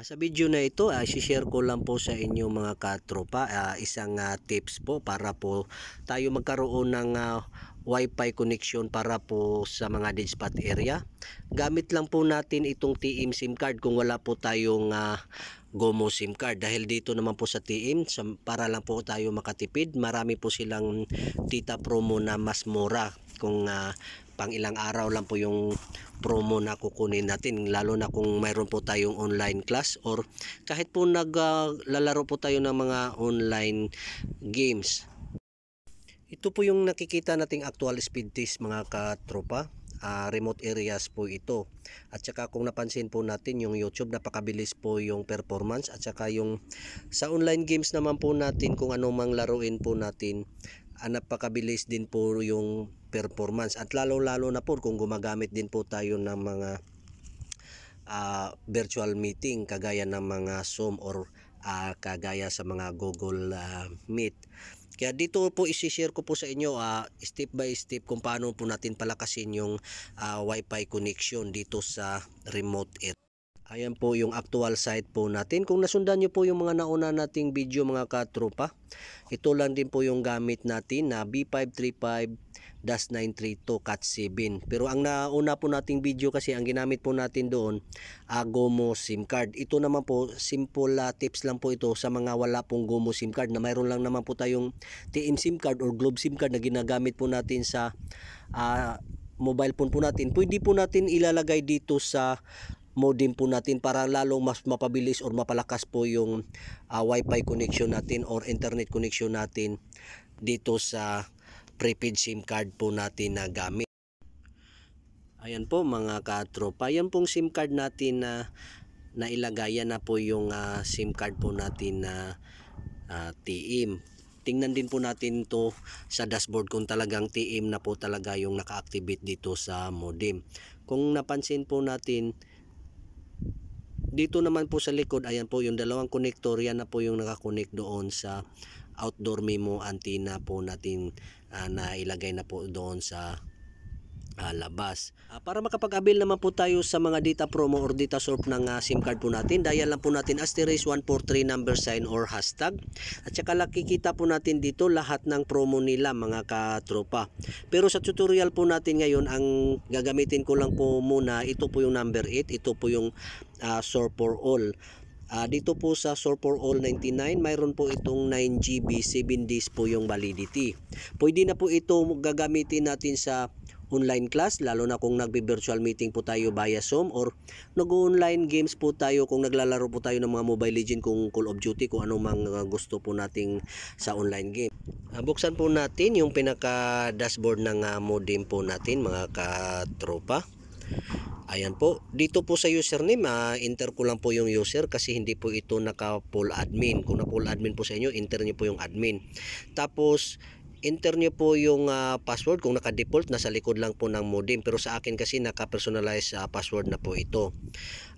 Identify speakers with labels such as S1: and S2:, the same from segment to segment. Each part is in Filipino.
S1: Ah, sa video na ito, uh, ah, share ko lang po sa inyo mga katropa uh, isang uh, tips po para po tayo magkaroon ng uh, wifi connection para po sa mga dead spot area. Gamit lang po natin itong TM SIM card kung wala po tayong uh, GOMO SIM card dahil dito naman po sa TIM para lang po tayo makatipid. Marami po silang tita promo na mas mura kung uh, pang ilang araw lang po yung promo na kukunin natin lalo na kung mayroon po tayong online class or kahit po naglalaro ah, uh, po tayo ng mga online games ito po yung nakikita nating actual speed test mga katropa uh, remote areas po ito. At saka kung napansin po natin yung YouTube napakabilis po yung performance at saka yung sa online games naman po natin kung ano mang laruin po natin uh, napakabilis din po yung performance at lalo-lalo na po kung gumagamit din po tayo ng mga uh, virtual meeting kagaya ng mga Zoom or uh, kagaya sa mga Google uh, Meet. Kaya dito po isi-share ko po sa inyo uh, step by step kung paano po natin palakasin yung uh, Wi-Fi connection dito sa remote area. Ayan po yung actual site po natin. Kung nasundan nyo po yung mga nauna nating video mga katropa, ito lang din po yung gamit natin na B535-932 CAT7. Pero ang nauna po nating video kasi ang ginamit po natin doon, Agomo ah, SIM card. Ito naman po, simple uh, tips lang po ito sa mga wala pong Gomo SIM card na mayroon lang naman po tayong TM SIM card or Globe SIM card na ginagamit po natin sa uh, mobile phone po natin. Pwede po natin ilalagay dito sa modem po natin para lalong mas mapabilis or mapalakas po yung uh, wifi connection natin or internet connection natin dito sa prepaid SIM card po natin na gamit. Ayan po mga katropa, yan pong SIM card natin na uh, nailagayan na po yung uh, SIM card po natin na uh, uh, ah, TIM. Tingnan din po natin to sa dashboard kung talagang TIM na po talaga yung naka-activate dito sa modem. Kung napansin po natin, dito naman po sa likod, ayan po yung dalawang connector, yan na po yung nakakonect doon sa outdoor memo antenna po natin uh, ah, na ilagay na po doon sa uh, labas. Uh, ah, para makapag-avail naman po tayo sa mga data promo or data swap ng uh, SIM card po natin, dial lang po natin asterisk 143 number sign or hashtag. At saka nakikita po natin dito lahat ng promo nila mga katropa. Pero sa tutorial po natin ngayon, ang gagamitin ko lang po muna, ito po yung number 8, ito po yung uh, ah, swap for all. Uh, dito po sa Sore for All 99, mayroon po itong 9GB, 7 days po yung validity. Pwede na po ito gagamitin natin sa online class lalo na kung nagbi-virtual meeting po tayo via Zoom or nag-online games po tayo kung naglalaro po tayo ng mga Mobile Legend kung Call of Duty kung ano mang ah, gusto po nating sa online game. Uh, buksan po natin yung pinaka dashboard ng ah, modem po natin mga katropa. Ayan po, dito po sa username, uh, enter ko lang po yung user kasi hindi po ito naka full admin. Kung na full admin po sa inyo, enter nyo po yung admin. Tapos, enter nyo po yung uh, password kung naka-default nasa likod lang po ng modem pero sa akin kasi naka-personalized uh, password na po ito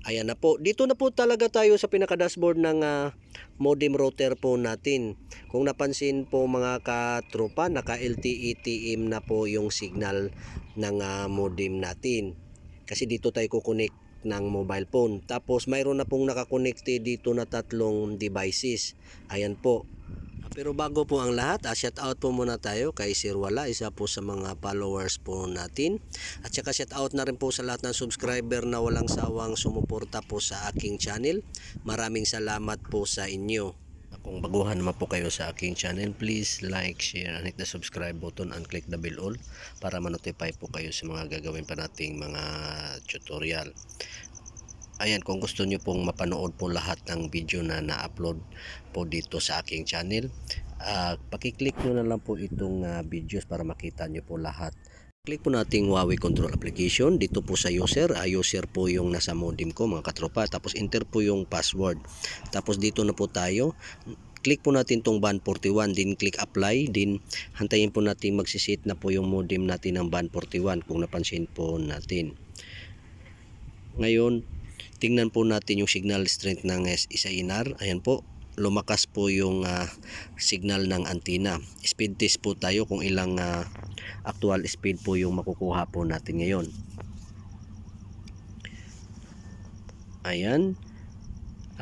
S1: ayan na po dito na po talaga tayo sa pinaka-dashboard ng uh, modem router po natin kung napansin po mga katropa naka LTE TM na po yung signal ng uh, modem natin kasi dito tayo kukunik ng mobile phone tapos mayroon na pong nakakonekte dito na tatlong devices ayan po pero bago po ang lahat, uh, ah, shout out po muna tayo kay Sir Wala, isa po sa mga followers po natin. At saka shout out na rin po sa lahat ng subscriber na walang sawang sumuporta po sa aking channel. Maraming salamat po sa inyo. Kung baguhan naman po kayo sa aking channel, please like, share, and hit the subscribe button and click the bell all para manotify po kayo sa mga gagawin pa nating mga tutorial. Ayan, kung gusto nyo pong mapanood po lahat ng video na na-upload po dito sa aking channel, uh, pakiclick nyo na lang po itong uh, videos para makita nyo po lahat. Click po natin Huawei Control Application. Dito po sa user, uh, user po yung nasa modem ko mga katropa. Tapos enter po yung password. Tapos dito na po tayo. Click po natin tong band 41, din click apply, din hantayin po natin magsisit na po yung modem natin ng band 41 kung napansin po natin. Ngayon, tingnan po natin yung signal strength ng SINR. Ayan po, lumakas po yung uh, signal ng antena. Speed test po tayo kung ilang uh, actual speed po yung makukuha po natin ngayon. Ayan.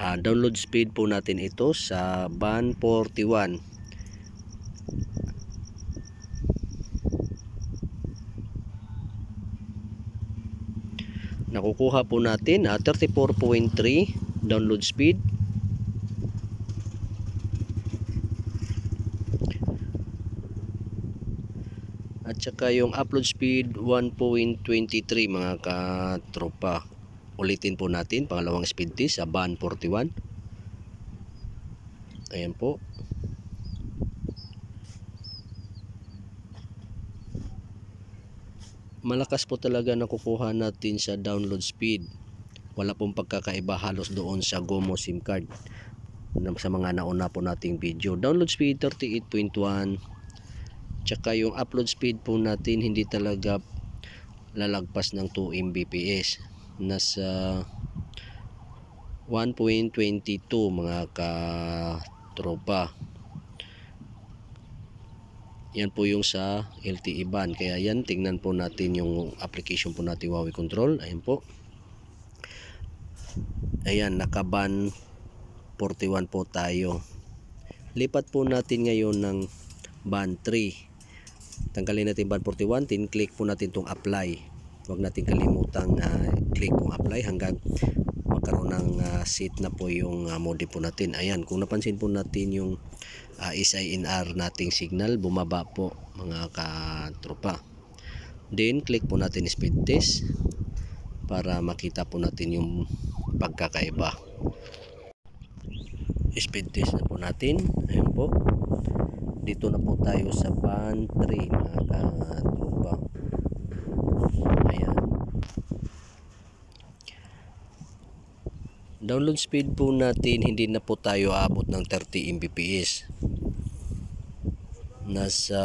S1: Uh, download speed po natin ito sa band 41. nakukuha po natin uh, ah, 34.3 download speed at saka yung upload speed 1.23 mga katropa ulitin po natin pangalawang speed test sa band 41 ayan po malakas po talaga nakukuha natin sa download speed wala pong pagkakaiba halos doon sa Gomo SIM card sa mga nauna po nating video download speed 38.1 tsaka yung upload speed po natin hindi talaga lalagpas ng 2 Mbps nasa 1.22 mga katropa yan po yung sa LTE band. Kaya yan, tingnan po natin yung application po natin Huawei Control. Ayan po. Ayan, nakaban 41 po tayo. Lipat po natin ngayon ng band 3. Tanggalin natin band 41. Tin-click po natin itong apply. Huwag natin kalimutang uh, click pong apply hanggang ng uh, seat na po yung uh, ah, mode po natin. Ayan, kung napansin po natin yung uh, ah, SINR nating signal, bumaba po mga katropa. Then, click po natin speed test para makita po natin yung pagkakaiba. Speed test na po natin. Ayan po. Dito na po tayo sa pantry 3 mga katropa. download speed po natin hindi na po tayo abot ng 30 Mbps nasa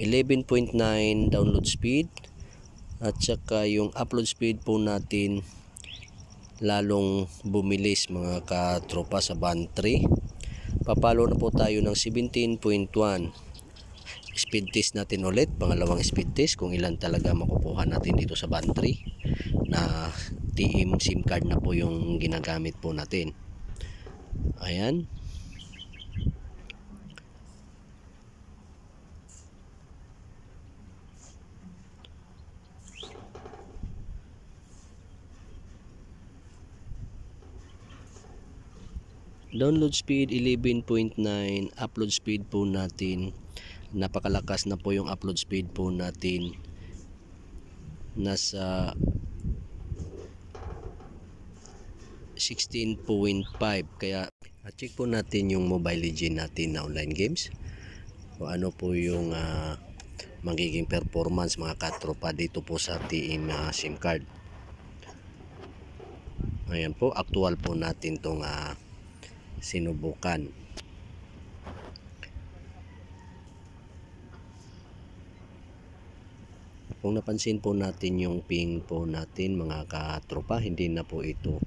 S1: 11.9 download speed at saka yung upload speed po natin lalong bumilis mga katropa sa band 3 papalo na po tayo ng 17.1 speed test natin ulit, pangalawang speed test kung ilan talaga makukuha natin dito sa bantry na TM SIM card na po yung ginagamit po natin. Ayan. Download speed 11.9, upload speed po natin napakalakas na po yung upload speed po natin nasa 16.5 kaya check po natin yung mobile legend natin na online games kung ano po yung uh, magiging performance mga katropa dito po sa TM uh, ah, SIM card ayan po actual po natin tong uh, sinubukan Kung napansin po natin yung ping po natin mga katropa, hindi na po ito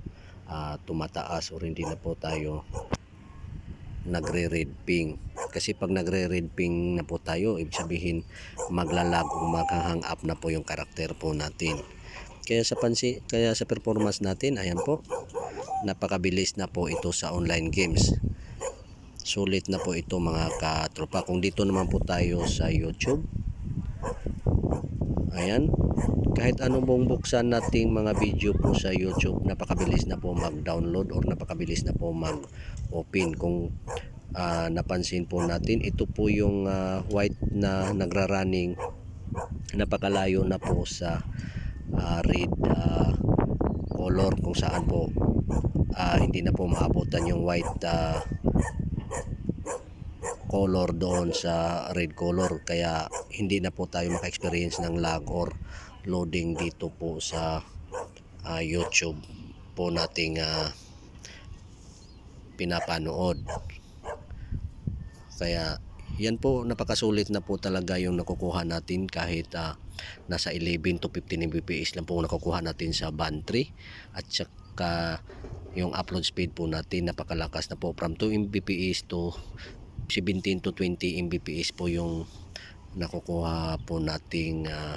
S1: uh, tumataas or hindi na po tayo nagre-red ping. Kasi pag nagre-red ping na po tayo, ibig sabihin maglalag o maghahang up na po yung karakter po natin. Kaya sa pansi, kaya sa performance natin, ayan po, napakabilis na po ito sa online games. Sulit na po ito mga katropa. Kung dito naman po tayo sa YouTube, Ayan. Kahit anong pong buksan nating mga video po sa YouTube, napakabilis na po mag-download or napakabilis na po mag-open. Kung uh, napansin po natin, ito po yung uh, white na nagra-running napakalayo na po sa uh, red uh, color kung saan po uh, hindi na po maabutan yung white uh, color doon sa red color kaya hindi na po tayo maka-experience ng lag or loading dito po sa uh, YouTube po nating uh, pinapanood kaya yan po napakasulit na po talaga yung nakukuha natin kahit uh, nasa 11 to 15 Mbps lang po nakukuha natin sa band 3 at saka yung upload speed po natin napakalakas na po from 2 Mbps to 17 to 20 Mbps po yung nakukuha po nating uh,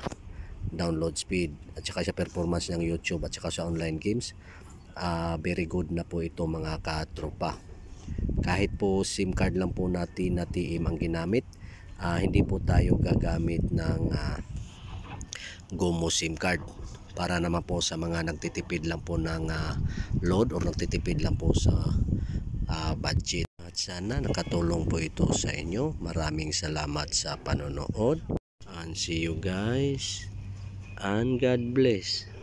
S1: download speed at saka sa performance ng YouTube at saka sa online games uh, very good na po ito mga katropa kahit po SIM card lang po natin na TM ang ginamit uh, hindi po tayo gagamit ng uh, GOMO SIM card para naman po sa mga nagtitipid lang po ng uh, load or nagtitipid lang po sa uh, budget. At sana nakatulong po ito sa inyo. Maraming salamat sa panonood. And see you guys. And God bless.